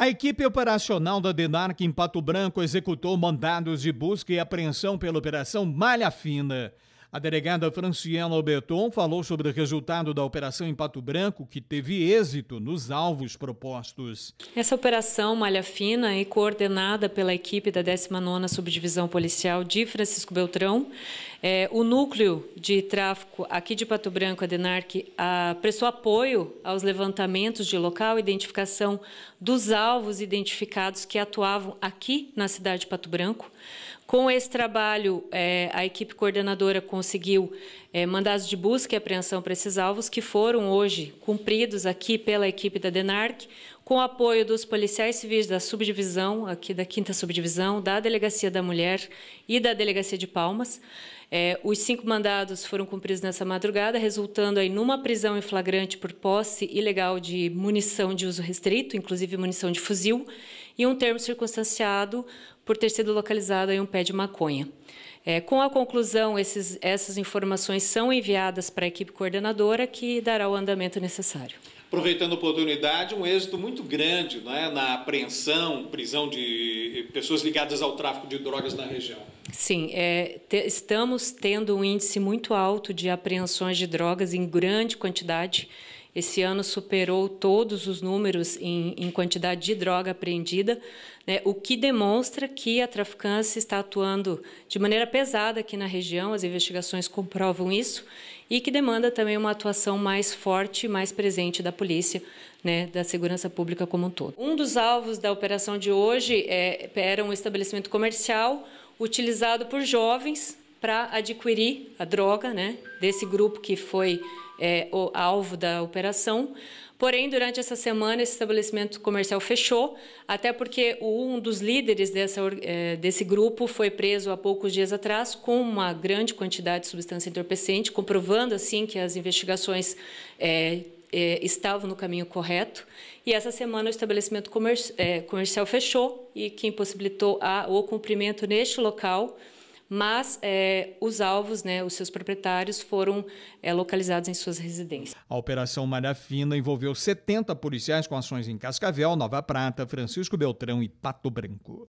A equipe operacional da DENARC em Pato Branco executou mandados de busca e apreensão pela Operação Malha Fina. A delegada Franciela Alberton falou sobre o resultado da operação em Pato Branco, que teve êxito nos alvos propostos. Essa operação Malha Fina e é coordenada pela equipe da 19ª Subdivisão Policial de Francisco Beltrão, é, o núcleo de tráfico aqui de Pato Branco, a DENARC, a, prestou apoio aos levantamentos de local, identificação dos alvos identificados que atuavam aqui na cidade de Pato Branco. Com esse trabalho, é, a equipe coordenadora com conseguiu é, eh, mandados de busca e apreensão para esses alvos, que foram hoje cumpridos aqui pela equipe da DENARC, com o apoio dos policiais civis da subdivisão, aqui da quinta subdivisão, da Delegacia da Mulher e da Delegacia de Palmas. É, os cinco mandados foram cumpridos nessa madrugada, resultando aí numa prisão em flagrante por posse ilegal de munição de uso restrito, inclusive munição de fuzil, e um termo circunstanciado por ter sido localizado em um pé de maconha. É, com a conclusão, esses, essas informações são enviadas para a equipe coordenadora, que dará o andamento necessário. Aproveitando a oportunidade, um êxito muito muito grande né, na apreensão, prisão de pessoas ligadas ao tráfico de drogas na região. Sim, é, te, estamos tendo um índice muito alto de apreensões de drogas em grande quantidade. Esse ano superou todos os números em, em quantidade de droga apreendida, né, o que demonstra que a traficância está atuando de maneira pesada aqui na região, as investigações comprovam isso, e que demanda também uma atuação mais forte, mais presente da polícia, né, da segurança pública como um todo. Um dos alvos da operação de hoje é, era um estabelecimento comercial utilizado por jovens para adquirir a droga né, desse grupo que foi é, o alvo da operação. Porém, durante essa semana, esse estabelecimento comercial fechou, até porque um dos líderes dessa, é, desse grupo foi preso há poucos dias atrás com uma grande quantidade de substância entorpecente, comprovando assim que as investigações é, é, estavam no caminho correto. E essa semana o estabelecimento é, comercial fechou e que impossibilitou a, o cumprimento neste local mas é, os alvos, né, os seus proprietários, foram é, localizados em suas residências. A Operação Malha Fina envolveu 70 policiais com ações em Cascavel, Nova Prata, Francisco Beltrão e Pato Branco.